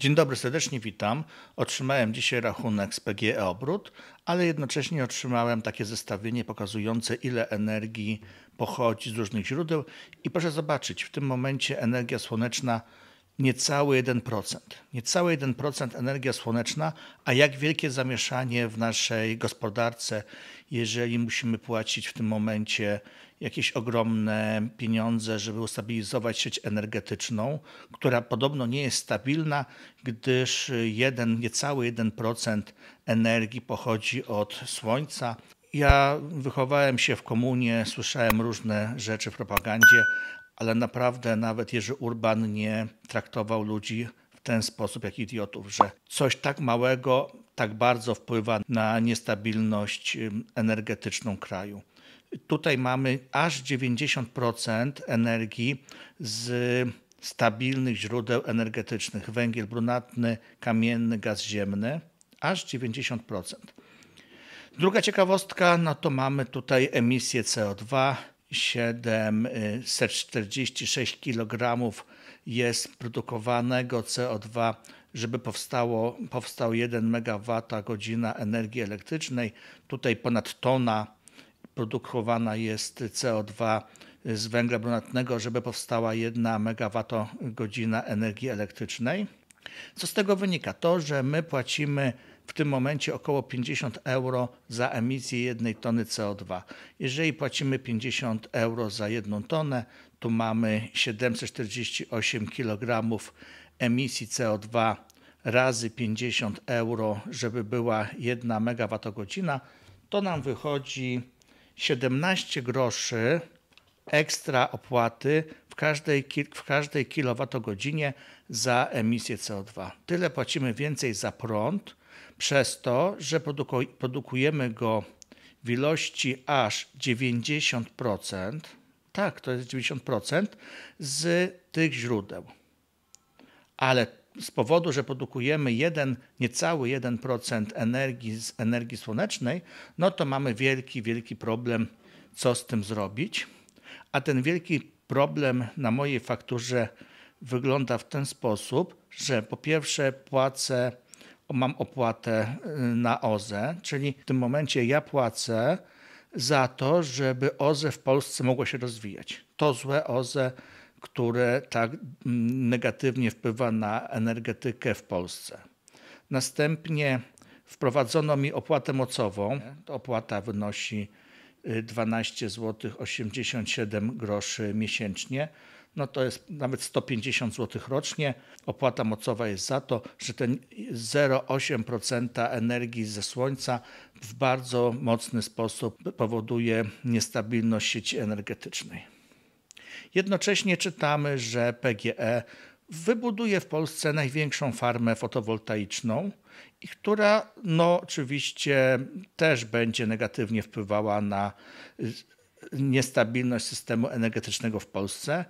Dzień dobry, serdecznie witam. Otrzymałem dzisiaj rachunek z PGE Obrót, ale jednocześnie otrzymałem takie zestawienie pokazujące, ile energii pochodzi z różnych źródeł. I proszę zobaczyć, w tym momencie energia słoneczna niecały 1%. Niecały 1% energia słoneczna, a jak wielkie zamieszanie w naszej gospodarce, jeżeli musimy płacić w tym momencie jakieś ogromne pieniądze, żeby ustabilizować sieć energetyczną, która podobno nie jest stabilna, gdyż jeden, niecały 1% energii pochodzi od słońca. Ja wychowałem się w komunie, słyszałem różne rzeczy w propagandzie, ale naprawdę nawet Jerzy Urban nie traktował ludzi w ten sposób jak idiotów, że coś tak małego tak bardzo wpływa na niestabilność energetyczną kraju. Tutaj mamy aż 90% energii z stabilnych źródeł energetycznych węgiel brunatny, kamienny, gaz ziemny aż 90%. Druga ciekawostka, no to mamy tutaj emisję CO2, 746 y, kg jest produkowanego CO2, żeby powstało, powstał 1 MWh energii elektrycznej. Tutaj ponad tona produkowana jest CO2 z węgla brunatnego, żeby powstała 1 MWh energii elektrycznej. Co z tego wynika? To, że my płacimy w tym momencie około 50 euro za emisję jednej tony CO2. Jeżeli płacimy 50 euro za jedną tonę, tu mamy 748 kg emisji CO2 razy 50 euro, żeby była 1 megawattogodzina, to nam wychodzi 17 groszy ekstra opłaty w każdej, w każdej kilowatogodzinie za emisję CO2. Tyle płacimy więcej za prąd przez to, że produkujemy go w ilości aż 90%, tak, to jest 90% z tych źródeł. Ale z powodu, że produkujemy jeden, niecały 1% energii z energii słonecznej, no to mamy wielki, wielki problem, co z tym zrobić. A ten wielki problem na mojej fakturze wygląda w ten sposób, że po pierwsze płacę mam opłatę y, na OZE, czyli w tym momencie ja płacę za to, żeby OZE w Polsce mogło się rozwijać. To złe OZE, które tak mm, negatywnie wpływa na energetykę w Polsce. Następnie wprowadzono mi opłatę mocową. Opłata wynosi 12 zł 87 groszy miesięcznie no to jest nawet 150 zł rocznie. Opłata mocowa jest za to, że ten 0,8% energii ze słońca w bardzo mocny sposób powoduje niestabilność sieci energetycznej. Jednocześnie czytamy, że PGE wybuduje w Polsce największą farmę fotowoltaiczną która no oczywiście też będzie negatywnie wpływała na y, niestabilność systemu energetycznego w Polsce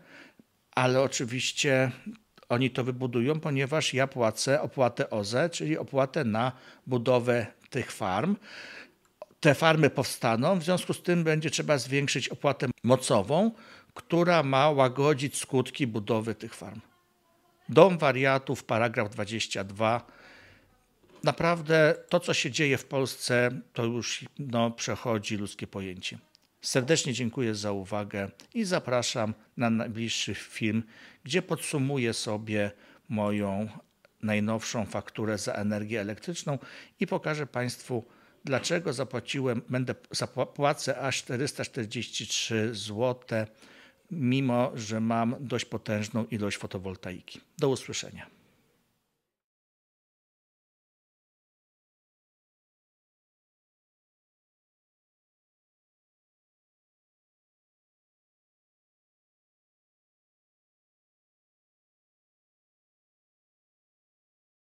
ale oczywiście oni to wybudują, ponieważ ja płacę opłatę OZE, czyli opłatę na budowę tych farm. Te farmy powstaną, w związku z tym będzie trzeba zwiększyć opłatę mocową, która ma łagodzić skutki budowy tych farm. Dom wariatów, paragraf 22. Naprawdę to, co się dzieje w Polsce, to już no, przechodzi ludzkie pojęcie. Serdecznie dziękuję za uwagę i zapraszam na najbliższy film, gdzie podsumuję sobie moją najnowszą fakturę za energię elektryczną i pokażę Państwu, dlaczego zapłaciłem, będę zapłacę aż 443 zł, mimo że mam dość potężną ilość fotowoltaiki. Do usłyszenia.